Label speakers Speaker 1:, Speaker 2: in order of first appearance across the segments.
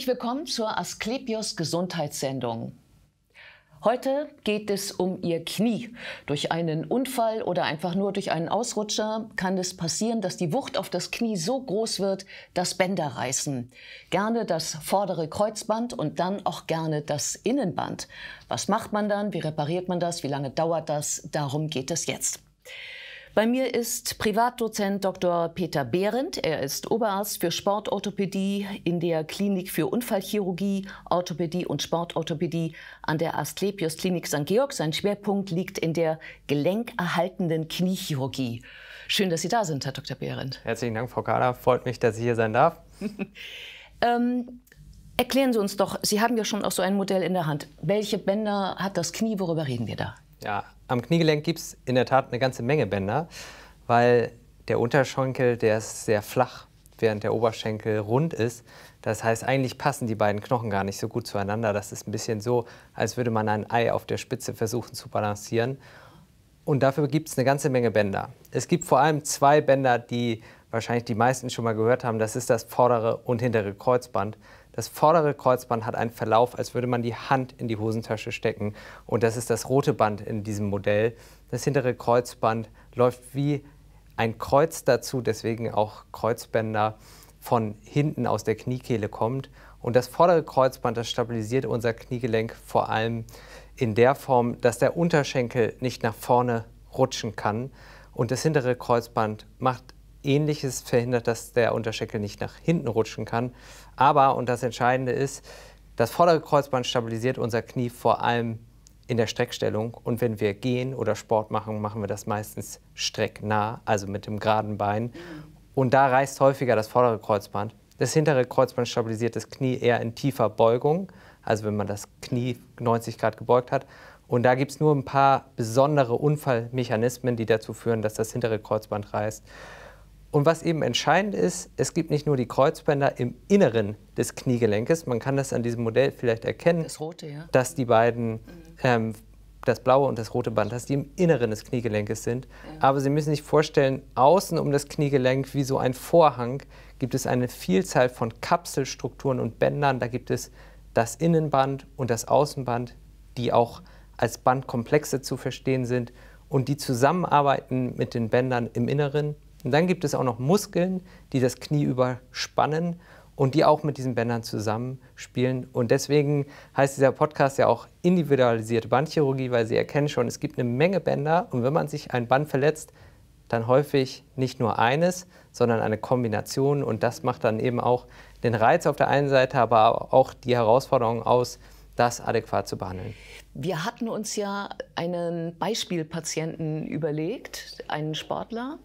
Speaker 1: Herzlich willkommen zur Asklepios Gesundheitssendung. Heute geht es um Ihr Knie. Durch einen Unfall oder einfach nur durch einen Ausrutscher kann es passieren, dass die Wucht auf das Knie so groß wird, dass Bänder reißen. Gerne das vordere Kreuzband und dann auch gerne das Innenband. Was macht man dann? Wie repariert man das? Wie lange dauert das? Darum geht es jetzt. Bei mir ist Privatdozent Dr. Peter Behrendt. Er ist Oberarzt für Sportorthopädie in der Klinik für Unfallchirurgie, Orthopädie und Sportorthopädie an der Asklepios Klinik St. Georg. Sein Schwerpunkt liegt in der gelenkerhaltenden Kniechirurgie. Schön, dass Sie da sind, Herr Dr. Behrendt.
Speaker 2: Herzlichen Dank, Frau Kader. Freut mich, dass ich hier sein darf.
Speaker 1: ähm, erklären Sie uns doch, Sie haben ja schon auch so ein Modell in der Hand. Welche Bänder hat das Knie? Worüber reden wir da?
Speaker 2: Ja, am Kniegelenk gibt es in der Tat eine ganze Menge Bänder, weil der Unterschenkel, der ist sehr flach, während der Oberschenkel rund ist. Das heißt, eigentlich passen die beiden Knochen gar nicht so gut zueinander. Das ist ein bisschen so, als würde man ein Ei auf der Spitze versuchen zu balancieren. Und dafür gibt es eine ganze Menge Bänder. Es gibt vor allem zwei Bänder, die wahrscheinlich die meisten schon mal gehört haben. Das ist das vordere und hintere Kreuzband. Das vordere Kreuzband hat einen Verlauf, als würde man die Hand in die Hosentasche stecken. Und das ist das rote Band in diesem Modell. Das hintere Kreuzband läuft wie ein Kreuz dazu, deswegen auch Kreuzbänder von hinten aus der Kniekehle kommt. Und das vordere Kreuzband, das stabilisiert unser Kniegelenk vor allem in der Form, dass der Unterschenkel nicht nach vorne rutschen kann. Und das hintere Kreuzband macht Ähnliches verhindert, dass der Unterschenkel nicht nach hinten rutschen kann. Aber, und das Entscheidende ist, das vordere Kreuzband stabilisiert unser Knie vor allem in der Streckstellung. Und wenn wir gehen oder Sport machen, machen wir das meistens strecknah, also mit dem geraden Bein. Und da reißt häufiger das vordere Kreuzband. Das hintere Kreuzband stabilisiert das Knie eher in tiefer Beugung, also wenn man das Knie 90 Grad gebeugt hat. Und da gibt es nur ein paar besondere Unfallmechanismen, die dazu führen, dass das hintere Kreuzband reißt. Und was eben entscheidend ist, es gibt nicht nur die Kreuzbänder im Inneren des Kniegelenkes, man kann das an diesem Modell vielleicht erkennen, das rote, ja. dass die beiden, mhm. ähm, das blaue und das rote Band, dass die im Inneren des Kniegelenkes sind. Ja. Aber Sie müssen sich vorstellen, außen um das Kniegelenk, wie so ein Vorhang, gibt es eine Vielzahl von Kapselstrukturen und Bändern. Da gibt es das Innenband und das Außenband, die auch als Bandkomplexe zu verstehen sind und die zusammenarbeiten mit den Bändern im Inneren und dann gibt es auch noch Muskeln, die das Knie überspannen und die auch mit diesen Bändern zusammenspielen. Und deswegen heißt dieser Podcast ja auch individualisierte Bandchirurgie, weil Sie erkennen schon, es gibt eine Menge Bänder und wenn man sich ein Band verletzt, dann häufig nicht nur eines, sondern eine Kombination und das macht dann eben auch den Reiz auf der einen Seite, aber auch die Herausforderung aus, das adäquat zu behandeln.
Speaker 1: Wir hatten uns ja einen Beispielpatienten überlegt, einen Sportler,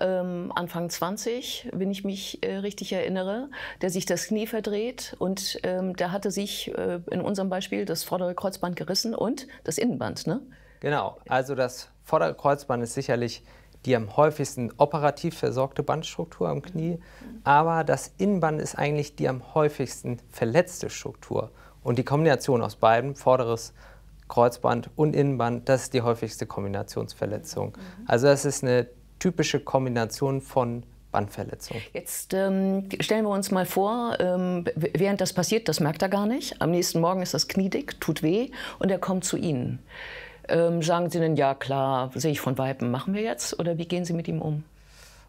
Speaker 1: ähm, Anfang 20, wenn ich mich äh, richtig erinnere, der sich das Knie verdreht und ähm, der hatte sich äh, in unserem Beispiel das vordere Kreuzband gerissen und das Innenband, ne?
Speaker 2: Genau, also das vordere Kreuzband ist sicherlich die am häufigsten operativ versorgte Bandstruktur am Knie, aber das Innenband ist eigentlich die am häufigsten verletzte Struktur. Und die Kombination aus beiden, vorderes Kreuzband und Innenband, das ist die häufigste Kombinationsverletzung. Mhm. Also das ist eine typische Kombination von Bandverletzung.
Speaker 1: Jetzt ähm, stellen wir uns mal vor, ähm, während das passiert, das merkt er gar nicht. Am nächsten Morgen ist das kniedig, tut weh und er kommt zu Ihnen. Ähm, sagen Sie denn, ja klar, sehe ich von Weipen, machen wir jetzt? Oder wie gehen Sie mit ihm um?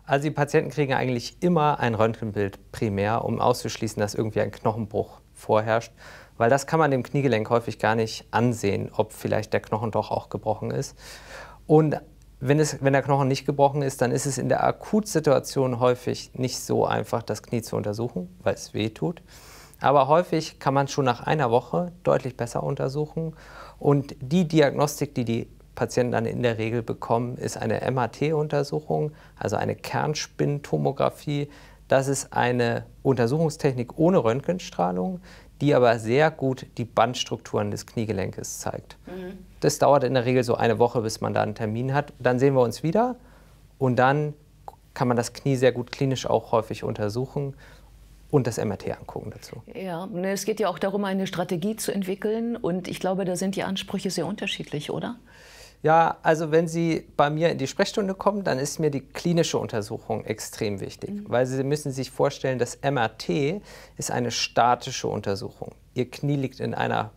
Speaker 1: Also die Patienten kriegen eigentlich
Speaker 2: immer ein Röntgenbild primär, um auszuschließen, dass irgendwie ein Knochenbruch vorherrscht. Weil das kann man dem Kniegelenk häufig gar nicht ansehen, ob vielleicht der Knochen doch auch gebrochen ist. Und wenn, es, wenn der Knochen nicht gebrochen ist, dann ist es in der Akutsituation häufig nicht so einfach, das Knie zu untersuchen, weil es weh tut. Aber häufig kann man schon nach einer Woche deutlich besser untersuchen. Und die Diagnostik, die die Patienten dann in der Regel bekommen, ist eine MAT-Untersuchung, also eine Kernspintomographie. Das ist eine Untersuchungstechnik ohne Röntgenstrahlung, die aber sehr gut die Bandstrukturen des Kniegelenkes zeigt. Mhm. Das dauert in der Regel so eine Woche, bis man da einen Termin hat. Dann sehen wir uns wieder und dann kann man das Knie sehr gut klinisch auch häufig untersuchen und das MRT angucken dazu.
Speaker 1: Ja, ne, es geht ja auch darum, eine Strategie zu entwickeln und ich glaube, da sind die Ansprüche sehr unterschiedlich, oder?
Speaker 2: Ja, also wenn Sie bei mir in die Sprechstunde kommen, dann ist mir die klinische Untersuchung extrem wichtig, mhm. weil Sie müssen sich vorstellen, das MRT ist eine statische Untersuchung. Ihr Knie liegt in einer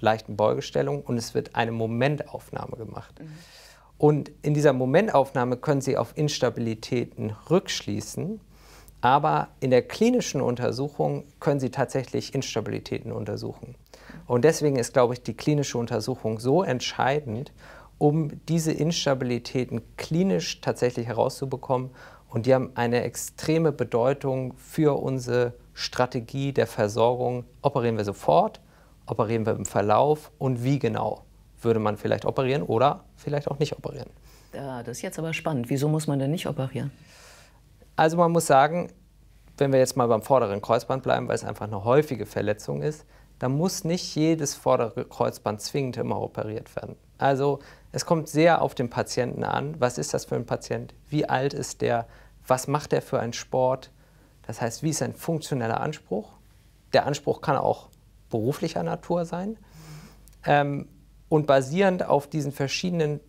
Speaker 2: leichten Beugestellung und es wird eine Momentaufnahme gemacht. Mhm. Und in dieser Momentaufnahme können Sie auf Instabilitäten rückschließen, aber in der klinischen Untersuchung können Sie tatsächlich Instabilitäten untersuchen. Mhm. Und deswegen ist, glaube ich, die klinische Untersuchung so entscheidend um diese Instabilitäten klinisch tatsächlich herauszubekommen. Und die haben eine extreme Bedeutung für unsere Strategie der Versorgung. Operieren wir sofort, operieren wir im Verlauf und wie genau würde man vielleicht operieren oder vielleicht auch nicht operieren.
Speaker 1: Ja, das ist jetzt aber spannend. Wieso muss man denn nicht operieren?
Speaker 2: Also man muss sagen, wenn wir jetzt mal beim vorderen Kreuzband bleiben, weil es einfach eine häufige Verletzung ist, dann muss nicht jedes vordere Kreuzband zwingend immer operiert werden. Also es kommt sehr auf den Patienten an. Was ist das für ein Patient? Wie alt ist der? Was macht er für einen Sport? Das heißt, wie ist ein funktioneller Anspruch? Der Anspruch kann auch beruflicher Natur sein. Ähm, und basierend auf diesen verschiedenen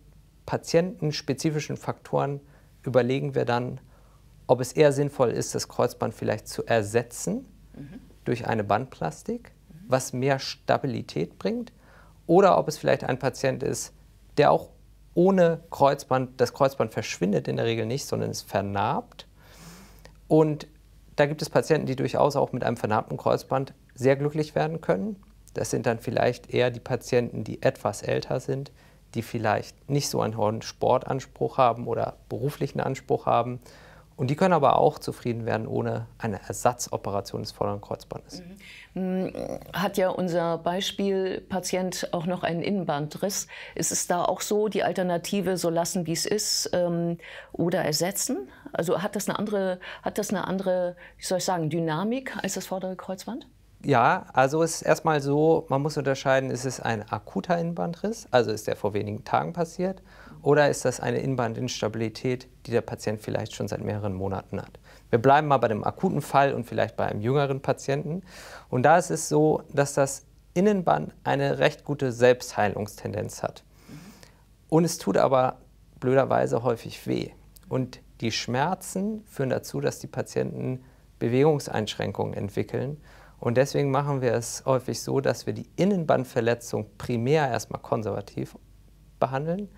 Speaker 2: patientenspezifischen Faktoren überlegen wir dann, ob es eher sinnvoll ist, das Kreuzband vielleicht zu ersetzen mhm. durch eine Bandplastik, mhm. was mehr Stabilität bringt, oder ob es vielleicht ein Patient ist, der auch ohne Kreuzband, das Kreuzband verschwindet in der Regel nicht, sondern es vernarbt. Und da gibt es Patienten, die durchaus auch mit einem vernarbten Kreuzband sehr glücklich werden können. Das sind dann vielleicht eher die Patienten, die etwas älter sind, die vielleicht nicht so einen hohen Sportanspruch haben oder beruflichen Anspruch haben und die können aber auch zufrieden werden ohne eine Ersatzoperation des vorderen Kreuzbandes.
Speaker 1: Mhm. Hat ja unser Beispielpatient auch noch einen Innenbandriss. Ist es da auch so, die Alternative so lassen, wie es ist, ähm, oder ersetzen? Also hat das eine andere, hat das eine andere, wie soll ich sagen, Dynamik als das vordere Kreuzband?
Speaker 2: Ja, also es ist erstmal so, man muss unterscheiden, ist es ein akuter Innenbandriss, also ist der vor wenigen Tagen passiert, oder ist das eine Inbandinstabilität, die der Patient vielleicht schon seit mehreren Monaten hat? Wir bleiben mal bei dem akuten Fall und vielleicht bei einem jüngeren Patienten. Und da ist es so, dass das Innenband eine recht gute Selbstheilungstendenz hat. Und es tut aber blöderweise häufig weh. Und die Schmerzen führen dazu, dass die Patienten Bewegungseinschränkungen entwickeln. Und deswegen machen wir es häufig so, dass wir die Innenbandverletzung primär erstmal konservativ behandeln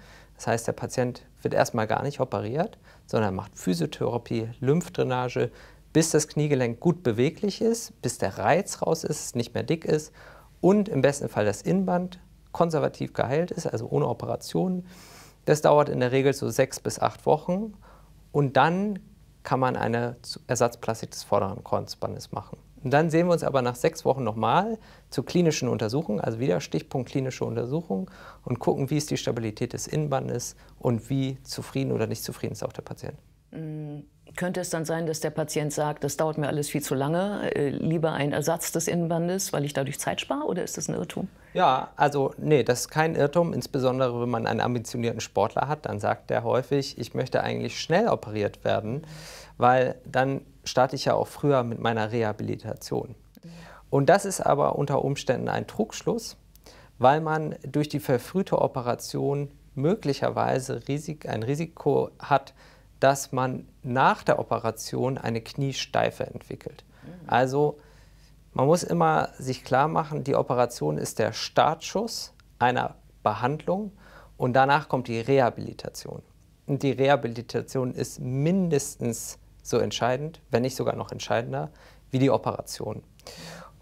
Speaker 2: das heißt, der Patient wird erstmal gar nicht operiert, sondern macht Physiotherapie, Lymphdrainage, bis das Kniegelenk gut beweglich ist, bis der Reiz raus ist, nicht mehr dick ist und im besten Fall das Innenband konservativ geheilt ist, also ohne Operation. Das dauert in der Regel so sechs bis acht Wochen und dann kann man eine Ersatzplastik des vorderen Kreuzbandes machen. Und dann sehen wir uns aber nach sechs Wochen nochmal zu klinischen Untersuchungen, also wieder Stichpunkt klinische Untersuchung und gucken, wie ist die Stabilität des Innenbandes und wie zufrieden oder nicht zufrieden ist auch der Patient
Speaker 1: könnte es dann sein, dass der Patient sagt, das dauert mir alles viel zu lange, äh, lieber ein Ersatz des Innenbandes, weil ich dadurch Zeit spare oder ist das ein Irrtum?
Speaker 2: Ja, also nee, das ist kein Irrtum, insbesondere wenn man einen ambitionierten Sportler hat, dann sagt der häufig, ich möchte eigentlich schnell operiert werden, weil dann starte ich ja auch früher mit meiner Rehabilitation. Und das ist aber unter Umständen ein Trugschluss, weil man durch die verfrühte Operation möglicherweise ein Risiko hat, dass man nach der Operation eine Kniesteife entwickelt. Also man muss immer sich klar machen, die Operation ist der Startschuss einer Behandlung und danach kommt die Rehabilitation. Und die Rehabilitation ist mindestens so entscheidend, wenn nicht sogar noch entscheidender, wie die Operation.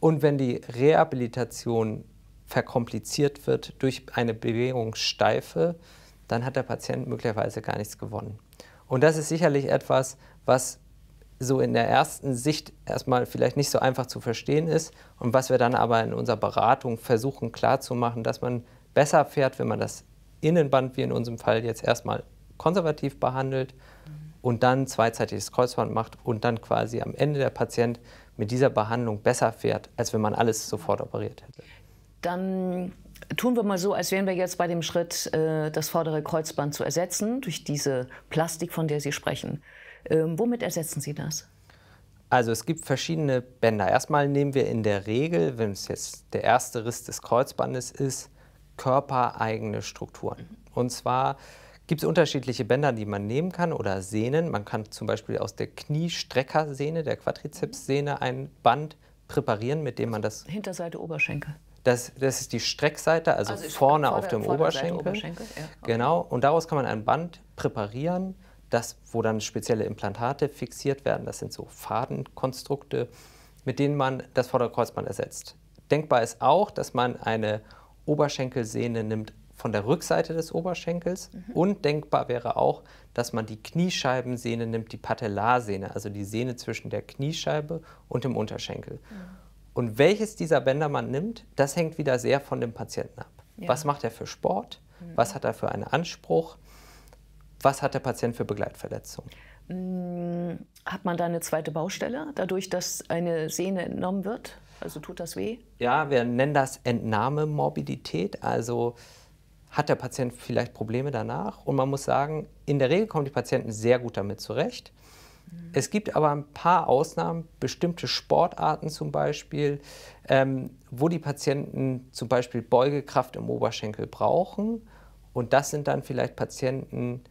Speaker 2: Und wenn die Rehabilitation verkompliziert wird durch eine Bewegungssteife, dann hat der Patient möglicherweise gar nichts gewonnen. Und das ist sicherlich etwas, was so in der ersten Sicht erstmal vielleicht nicht so einfach zu verstehen ist und was wir dann aber in unserer Beratung versuchen klarzumachen, dass man besser fährt, wenn man das Innenband, wie in unserem Fall, jetzt erstmal konservativ behandelt mhm. und dann zweizeitiges Kreuzband macht und dann quasi am Ende der Patient mit dieser Behandlung besser fährt, als wenn man alles sofort operiert hätte.
Speaker 1: Dann tun wir mal so, als wären wir jetzt bei dem Schritt, äh, das vordere Kreuzband zu ersetzen durch diese Plastik, von der Sie sprechen. Ähm, womit ersetzen Sie das?
Speaker 2: Also es gibt verschiedene Bänder. Erstmal nehmen wir in der Regel, wenn es jetzt der erste Riss des Kreuzbandes ist, körpereigene Strukturen. Und zwar gibt es unterschiedliche Bänder, die man nehmen kann oder Sehnen. Man kann zum Beispiel aus der Kniestreckersehne, der Quadrizepssehne, ein Band präparieren, mit dem man das... Hinterseite Oberschenkel. Das, das ist die Streckseite, also, also vorne vor auf dem Oberschenkel. Oberschenkel. Ja, okay. Genau, und daraus kann man ein Band präparieren, das, wo dann spezielle Implantate fixiert werden. Das sind so Fadenkonstrukte, mit denen man das Vorderkreuzband ersetzt. Denkbar ist auch, dass man eine Oberschenkelsehne nimmt von der Rückseite des Oberschenkels mhm. und denkbar wäre auch, dass man die Kniescheibensehne nimmt, die Patellarsehne, also die Sehne zwischen der Kniescheibe und dem Unterschenkel. Mhm. Und welches dieser Bänder man nimmt, das hängt wieder sehr von dem Patienten ab. Ja. Was macht er für Sport? Mhm. Was hat er für einen Anspruch? Was hat der Patient für Begleitverletzungen?
Speaker 1: Mm, hat man da eine zweite Baustelle, dadurch, dass eine Sehne entnommen wird? Also tut das weh?
Speaker 2: Ja, wir nennen das Entnahmemorbidität. Also hat der Patient vielleicht Probleme danach? Und man muss sagen, in der Regel kommen die Patienten sehr gut damit zurecht. Mhm. Es gibt aber ein paar Ausnahmen, bestimmte Sportarten zum Beispiel, ähm, wo die Patienten zum Beispiel Beugekraft im Oberschenkel brauchen. Und das sind dann vielleicht Patienten,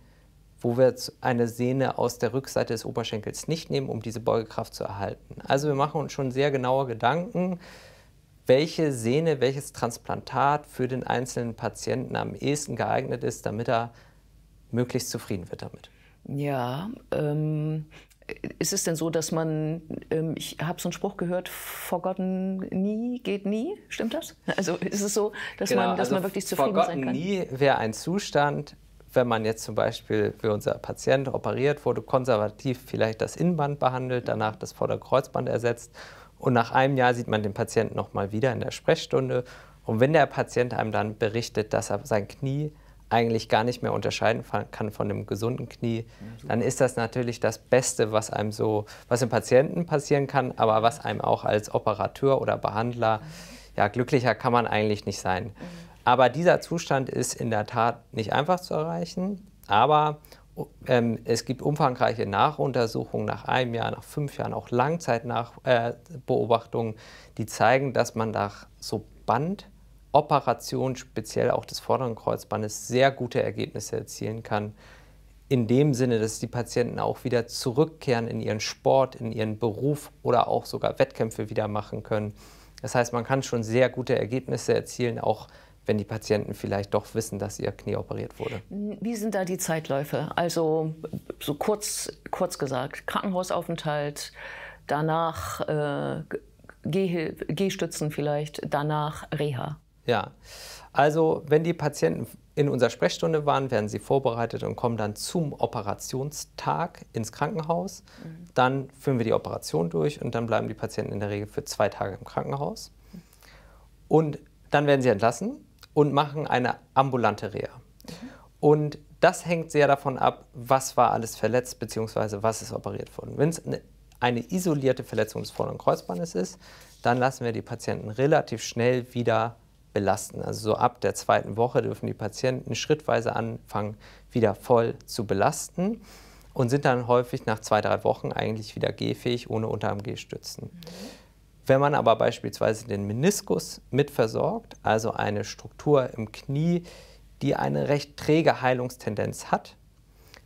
Speaker 2: wo wir eine Sehne aus der Rückseite des Oberschenkels nicht nehmen, um diese Beugekraft zu erhalten. Also wir machen uns schon sehr genaue Gedanken, welche Sehne, welches Transplantat für den einzelnen Patienten am ehesten geeignet ist, damit er möglichst zufrieden wird damit.
Speaker 1: Ja, ähm, ist es denn so, dass man, ähm, ich habe so einen Spruch gehört, forgotten nie geht nie, stimmt das? Also ist es so, dass, genau, man, dass also man wirklich zufrieden sein kann? Forgotten
Speaker 2: nie wäre ein Zustand, wenn man jetzt zum Beispiel für unser Patient operiert wurde, konservativ vielleicht das Innenband behandelt, danach das Vorderkreuzband ersetzt und nach einem Jahr sieht man den Patienten nochmal wieder in der Sprechstunde und wenn der Patient einem dann berichtet, dass er sein Knie eigentlich gar nicht mehr unterscheiden kann von einem gesunden Knie, dann ist das natürlich das Beste, was einem so, was dem Patienten passieren kann, aber was einem auch als Operateur oder Behandler, ja, glücklicher kann man eigentlich nicht sein. Aber dieser Zustand ist in der Tat nicht einfach zu erreichen, aber oh, ähm, es gibt umfangreiche Nachuntersuchungen nach einem Jahr, nach fünf Jahren, auch Langzeitbeobachtungen, äh, die zeigen, dass man nach so Band- Operation, speziell auch des vorderen Kreuzbandes, sehr gute Ergebnisse erzielen kann. In dem Sinne, dass die Patienten auch wieder zurückkehren in ihren Sport, in ihren Beruf oder auch sogar Wettkämpfe wieder machen können. Das heißt, man kann schon sehr gute Ergebnisse erzielen, auch wenn die Patienten vielleicht doch wissen, dass ihr Knie operiert wurde.
Speaker 1: Wie sind da die Zeitläufe? Also so kurz, kurz gesagt, Krankenhausaufenthalt, danach äh, Gehstützen vielleicht, danach Reha.
Speaker 2: Ja, also wenn die Patienten in unserer Sprechstunde waren, werden sie vorbereitet und kommen dann zum Operationstag ins Krankenhaus. Mhm. Dann führen wir die Operation durch und dann bleiben die Patienten in der Regel für zwei Tage im Krankenhaus. Und dann werden sie entlassen und machen eine ambulante Reha. Mhm. Und das hängt sehr davon ab, was war alles verletzt bzw. was ist operiert worden. Wenn es eine, eine isolierte Verletzung des vorderen Kreuzbandes ist, dann lassen wir die Patienten relativ schnell wieder belasten. Also so ab der zweiten Woche dürfen die Patienten schrittweise anfangen, wieder voll zu belasten und sind dann häufig nach zwei, drei Wochen eigentlich wieder gehfähig ohne Unterarmgehstützen. Mhm. Wenn man aber beispielsweise den Meniskus mitversorgt, also eine Struktur im Knie, die eine recht träge Heilungstendenz hat,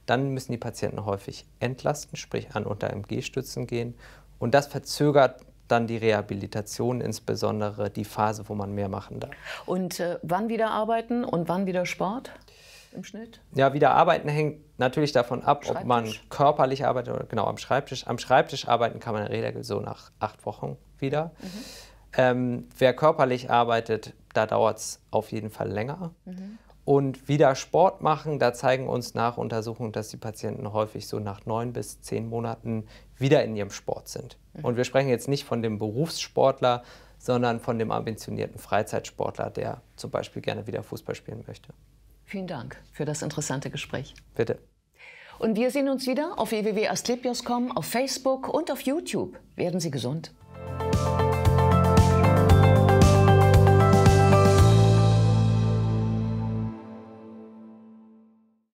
Speaker 2: dann müssen die Patienten häufig entlasten, sprich an Unter-MG-Stützen gehen. Und das verzögert dann die Rehabilitation insbesondere, die Phase, wo man mehr machen darf.
Speaker 1: Und äh, wann wieder arbeiten und wann wieder Sport im Schnitt?
Speaker 2: Ja, wieder arbeiten hängt natürlich davon ab, ob man körperlich arbeitet oder genau am Schreibtisch. Am Schreibtisch arbeiten kann man in der Regel so nach acht Wochen wieder. Mhm. Ähm, wer körperlich arbeitet, da dauert es auf jeden Fall länger. Mhm und wieder Sport machen. Da zeigen uns nach Untersuchungen, dass die Patienten häufig so nach neun bis zehn Monaten wieder in ihrem Sport sind. Mhm. Und wir sprechen jetzt nicht von dem Berufssportler, sondern von dem ambitionierten Freizeitsportler, der zum Beispiel gerne wieder Fußball spielen möchte.
Speaker 1: Vielen Dank für das interessante Gespräch. Bitte. Und wir sehen uns wieder auf www.astlepios.com, auf Facebook und auf YouTube. Werden Sie gesund.